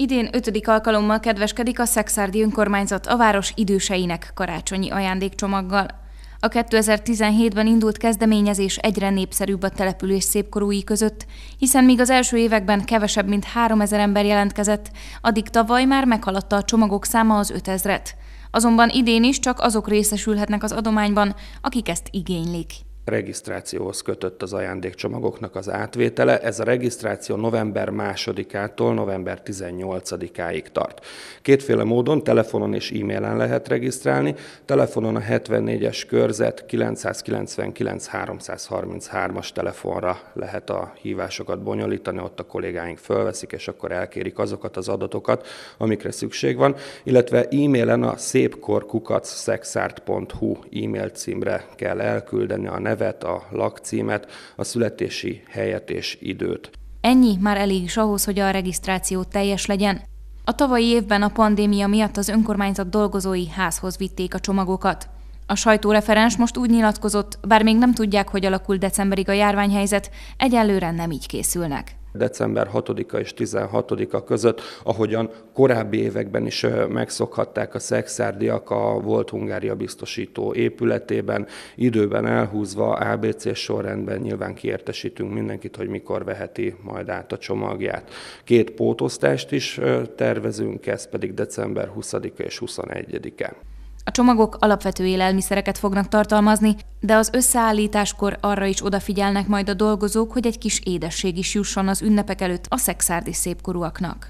Idén ötödik alkalommal kedveskedik a Szexárdi önkormányzat a város időseinek karácsonyi ajándékcsomaggal. A 2017-ben indult kezdeményezés egyre népszerűbb a település szépkorúi között, hiszen míg az első években kevesebb mint 3000 ember jelentkezett, addig tavaly már meghaladta a csomagok száma az 5000-et. Azonban idén is csak azok részesülhetnek az adományban, akik ezt igénylik regisztrációhoz kötött az ajándékcsomagoknak az átvétele. Ez a regisztráció november 2 től november 18-áig tart. Kétféle módon, telefonon és e-mailen lehet regisztrálni. Telefonon a 74-es körzet 999 333-as telefonra lehet a hívásokat bonyolítani, ott a kollégáink fölveszik, és akkor elkérik azokat az adatokat, amikre szükség van, illetve e-mailen a szépkorkukac.szexárt.hu e-mail címre kell elküldeni a nevét nevet, a lakcímet, a születési helyet és időt. Ennyi már elég is ahhoz, hogy a regisztráció teljes legyen. A tavalyi évben a pandémia miatt az önkormányzat dolgozói házhoz vitték a csomagokat. A sajtóreferens most úgy nyilatkozott, bár még nem tudják, hogy alakul decemberig a járványhelyzet, egyelőre nem így készülnek december 6-a és 16-a között, ahogyan korábbi években is megszokhatták a szexárdiak a volt Hungária biztosító épületében, időben elhúzva ABC sorrendben nyilván kiértesítünk mindenkit, hogy mikor veheti majd át a csomagját. Két pótosztást is tervezünk, ez pedig december 20-a és 21-e. A csomagok alapvető élelmiszereket fognak tartalmazni, de az összeállításkor arra is odafigyelnek majd a dolgozók, hogy egy kis édesség is jusson az ünnepek előtt a szexárdi szépkorúaknak.